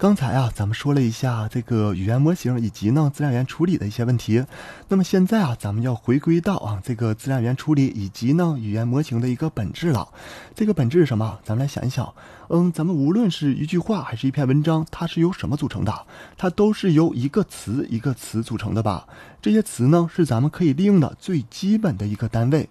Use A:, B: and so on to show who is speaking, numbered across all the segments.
A: 刚才啊，咱们说了一下这个语言模型以及呢自然语言处理的一些问题。那么现在啊，咱们要回归到啊这个自然语言处理以及呢语言模型的一个本质了。这个本质是什么？咱们来想一想。嗯，咱们无论是一句话还是一篇文章，它是由什么组成的？它都是由一个词一个词组成的吧？这些词呢，是咱们可以利用的最基本的一个单位。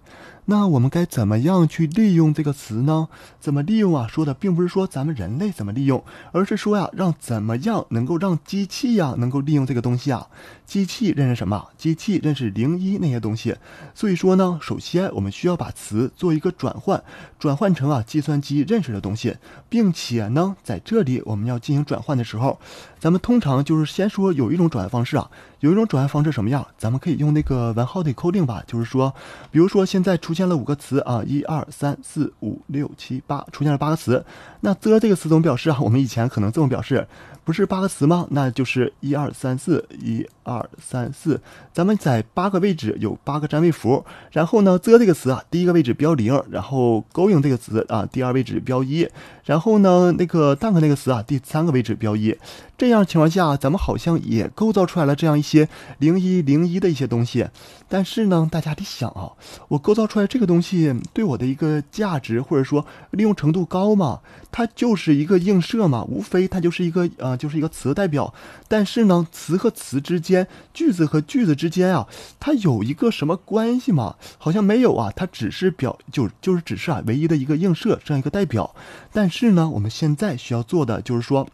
A: 那我们该怎么样去利用这个词呢？怎么利用啊？说的并不是说咱们人类怎么利用，而是说呀，让怎么样能够让机器呀能够利用这个东西啊？机器认识什么？机器认识零一那些东西。所以说呢，首先我们需要把词做一个转换，转换成啊计算机认识的东西，并且呢，在这里我们要进行转换的时候，咱们通常就是先说有一种转换方式啊。有一种转换方式什么样？咱们可以用那个文号的 coding 吧，就是说，比如说现在出现了五个词啊，一二三四五六七八，出现了八个词，那 the 这个词怎么表示啊？我们以前可能这么表示。不是八个词吗？那就是一二三四，一二三四。咱们在八个位置有八个占位符。然后呢，e 这个词啊，第一个位置标零。然后 going 这个词啊，第二位置标一。然后呢，那个 dunk 那个词啊，第三个位置标一。这样情况下，咱们好像也构造出来了这样一些零一零一的一些东西。但是呢，大家得想啊，我构造出来这个东西对我的一个价值或者说利用程度高吗？它就是一个映射嘛，无非它就是一个呃。就是一个词代表，但是呢，词和词之间，句子和句子之间啊，它有一个什么关系吗？好像没有啊，它只是表就就是只是啊，唯一的一个映射这样一个代表。但是呢，我们现在需要做的就是说，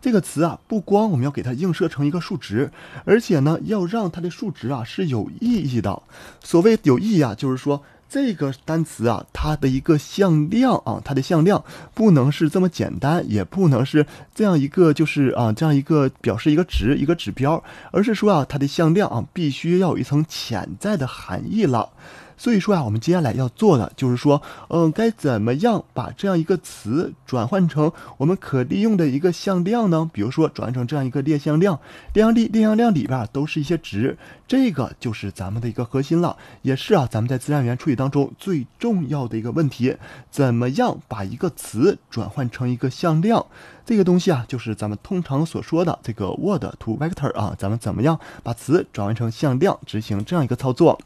A: 这个词啊，不光我们要给它映射成一个数值，而且呢，要让它的数值啊是有意义的。所谓有意义啊，就是说。这个单词啊，它的一个向量啊，它的向量不能是这么简单，也不能是这样一个，就是啊，这样一个表示一个值、一个指标，而是说啊，它的向量啊，必须要有一层潜在的含义了。所以说啊，我们接下来要做的就是说，嗯，该怎么样把这样一个词转换成我们可利用的一个向量呢？比如说转换成这样一个列向量，列向列向量里边都是一些值，这个就是咱们的一个核心了，也是啊，咱们在自然语言处理当中最重要的一个问题，怎么样把一个词转换成一个向量？这个东西啊，就是咱们通常所说的这个 word to vector 啊，咱们怎么样把词转换成向量，执行这样一个操作？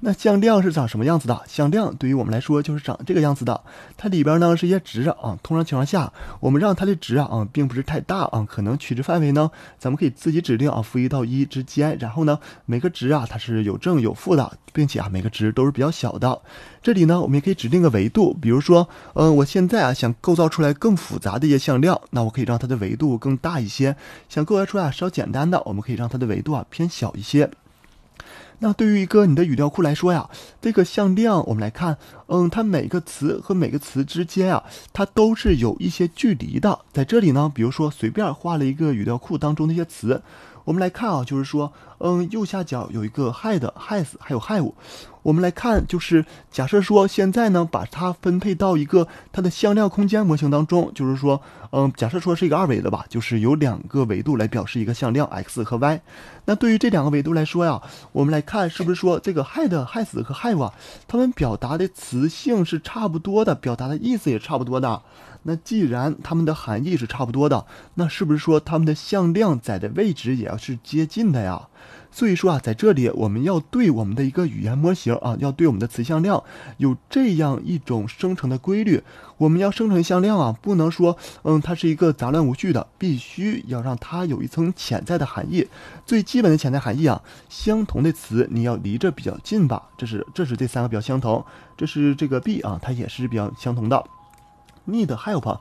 A: 那向量是长什么样子的？向量对于我们来说就是长这个样子的。它里边呢是一些值啊，通常情况下，我们让它的值啊并不是太大啊，可能取值范围呢，咱们可以自己指定啊，负一到一之间。然后呢，每个值啊，它是有正有负的，并且啊，每个值都是比较小的。这里呢，我们也可以指定个维度，比如说，嗯，我现在啊想构造出来更复杂的一些向量，那我可以让它的维度更大一些；想构造出来啊稍简单的，我们可以让它的维度啊偏小一些。那对于一个你的语料库来说呀，这个向量我们来看，嗯，它每个词和每个词之间啊，它都是有一些距离的。在这里呢，比如说随便画了一个语料库当中的一些词，我们来看啊，就是说。嗯，右下角有一个 h e a d h a s 还有 have，我们来看，就是假设说现在呢，把它分配到一个它的向量空间模型当中，就是说，嗯，假设说是一个二维的吧，就是有两个维度来表示一个向量 x 和 y。那对于这两个维度来说呀，我们来看是不是说这个 h e a d h a s 和 have，它们表达的词性是差不多的，表达的意思也差不多的。那既然它们的含义是差不多的，那是不是说它们的向量在的位置也要是接近的呀？所以说啊，在这里我们要对我们的一个语言模型啊，要对我们的词向量有这样一种生成的规律。我们要生成向量啊，不能说嗯，它是一个杂乱无序的，必须要让它有一层潜在的含义。最基本的潜在含义啊，相同的词你要离着比较近吧，这是这是这三个比较相同，这是这个 b 啊，它也是比较相同的。Need help.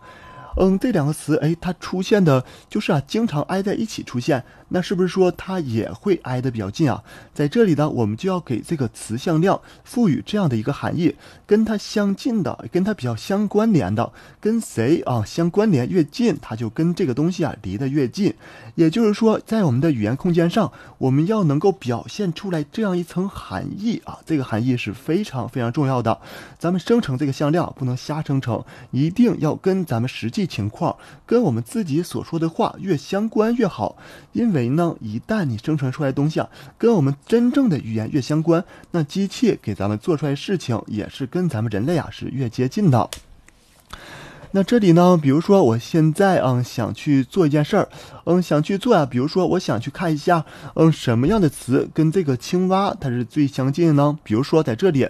A: 嗯，这两个词，哎，它出现的就是啊，经常挨在一起出现，那是不是说它也会挨得比较近啊？在这里呢，我们就要给这个词向量赋予这样的一个含义，跟它相近的，跟它比较相关联的，跟谁啊相关联越近，它就跟这个东西啊离得越近。也就是说，在我们的语言空间上，我们要能够表现出来这样一层含义啊，这个含义是非常非常重要的。咱们生成这个向量不能瞎生成，一定要跟咱们实际。情况跟我们自己所说的话越相关越好，因为呢，一旦你生成出来的东西啊，跟我们真正的语言越相关，那机器给咱们做出来事情也是跟咱们人类啊是越接近的。那这里呢，比如说我现在嗯想去做一件事儿，嗯，想去做啊，比如说我想去看一下，嗯，什么样的词跟这个青蛙它是最相近的呢？比如说在这里。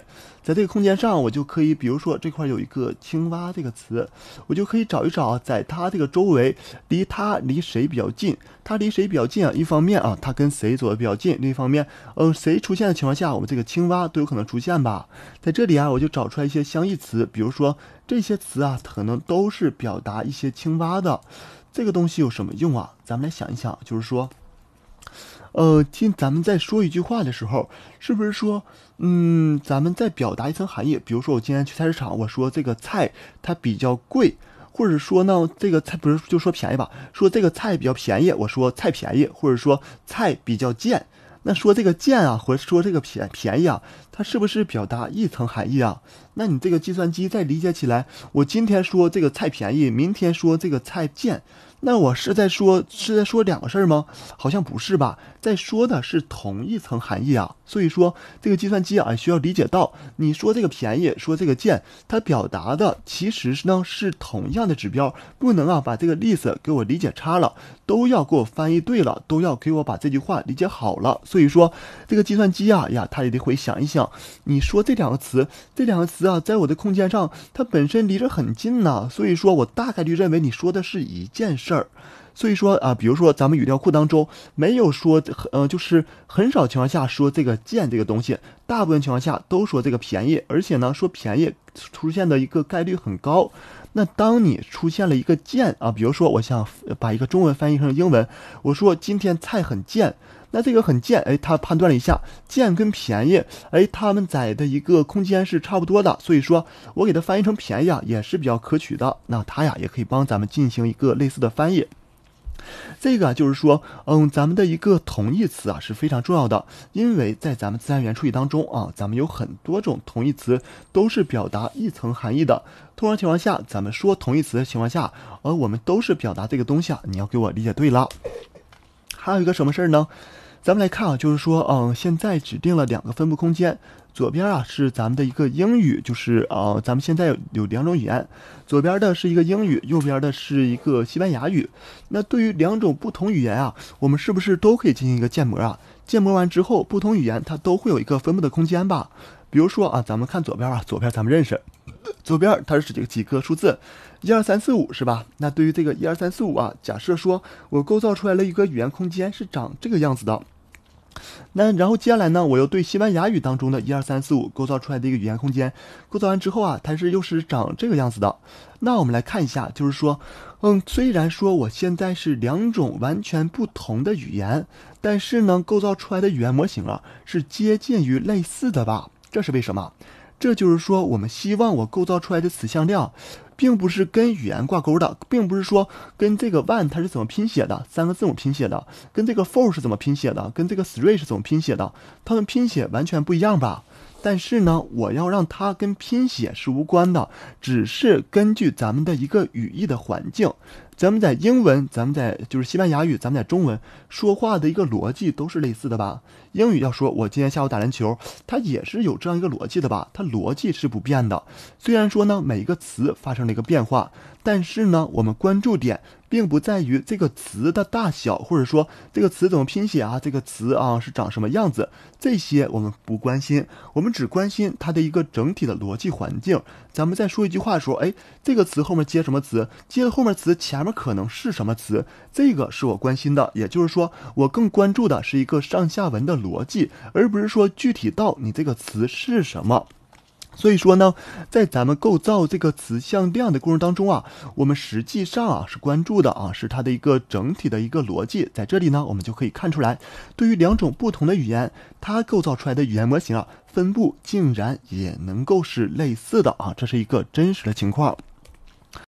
A: 在这个空间上，我就可以，比如说这块有一个“青蛙”这个词，我就可以找一找，在它这个周围，离它离谁比较近？它离谁比较近啊？一方面啊，它跟谁走的比较近；另一方面，嗯，谁出现的情况下，我们这个青蛙都有可能出现吧？在这里啊，我就找出来一些相异词，比如说这些词啊，可能都是表达一些青蛙的。这个东西有什么用啊？咱们来想一想，就是说。呃，听咱们在说一句话的时候，是不是说，嗯，咱们在表达一层含义？比如说我今天去菜市场，我说这个菜它比较贵，或者说呢，这个菜不是就说便宜吧？说这个菜比较便宜，我说菜便宜，或者说菜比较贱，那说这个贱啊，或者说这个便便宜啊，它是不是表达一层含义啊？那你这个计算机再理解起来，我今天说这个菜便宜，明天说这个菜贱。那我是在说是在说两个事儿吗？好像不是吧，在说的是同一层含义啊。所以说这个计算机啊需要理解到你说这个便宜，说这个贱，它表达的其实呢是同样的指标，不能啊把这个 list 给我理解差了，都要给我翻译对了，都要给我把这句话理解好了。所以说这个计算机啊呀，它也得会想一想，你说这两个词，这两个词啊在我的空间上它本身离着很近呐，所以说我大概率认为你说的是一件事。事儿。所以说啊，比如说咱们语料库当中没有说，呃，就是很少情况下说这个贱这个东西，大部分情况下都说这个便宜，而且呢说便宜出现的一个概率很高。那当你出现了一个贱啊，比如说我想把一个中文翻译成英文，我说今天菜很贱，那这个很贱，哎，他判断了一下贱跟便宜，哎，他们在的一个空间是差不多的，所以说我给它翻译成便宜啊也是比较可取的。那它呀也可以帮咱们进行一个类似的翻译。这个啊，就是说，嗯，咱们的一个同义词啊是非常重要的，因为在咱们自然语言处理当中啊，咱们有很多种同义词都是表达一层含义的。通常情况下，咱们说同义词的情况下，而我们都是表达这个东西，啊，你要给我理解对了。还有一个什么事儿呢？咱们来看啊，就是说，嗯，现在指定了两个分布空间。左边啊是咱们的一个英语，就是啊，咱们现在有两种语言，左边的是一个英语，右边的是一个西班牙语。那对于两种不同语言啊，我们是不是都可以进行一个建模啊？建模完之后，不同语言它都会有一个分布的空间吧？比如说啊，咱们看左边啊，左边咱们认识，左边它是几个几个数字，一二三四五是吧？那对于这个一二三四五啊，假设说我构造出来了一个语言空间，是长这个样子的。那然后接下来呢？我又对西班牙语当中的一二三四五构造出来的一个语言空间，构造完之后啊，它是又是长这个样子的。那我们来看一下，就是说，嗯，虽然说我现在是两种完全不同的语言，但是呢，构造出来的语言模型啊是接近于类似的吧？这是为什么？这就是说，我们希望我构造出来的此向量。并不是跟语言挂钩的，并不是说跟这个 one 它是怎么拼写的，三个字母拼写的，跟这个 four 是怎么拼写的，跟这个 three 是怎么拼写的，它们拼写完全不一样吧？但是呢，我要让它跟拼写是无关的，只是根据咱们的一个语义的环境。咱们在英文，咱们在就是西班牙语，咱们在中文说话的一个逻辑都是类似的吧？英语要说我今天下午打篮球，它也是有这样一个逻辑的吧？它逻辑是不变的，虽然说呢每一个词发生了一个变化，但是呢我们关注点。并不在于这个词的大小，或者说这个词怎么拼写啊，这个词啊是长什么样子，这些我们不关心，我们只关心它的一个整体的逻辑环境。咱们再说一句话，说，哎，这个词后面接什么词，接了后面词，前面可能是什么词，这个是我关心的。也就是说，我更关注的是一个上下文的逻辑，而不是说具体到你这个词是什么。所以说呢，在咱们构造这个词向量的过程当中啊，我们实际上啊是关注的啊是它的一个整体的一个逻辑。在这里呢，我们就可以看出来，对于两种不同的语言，它构造出来的语言模型啊分布竟然也能够是类似的啊，这是一个真实的情况。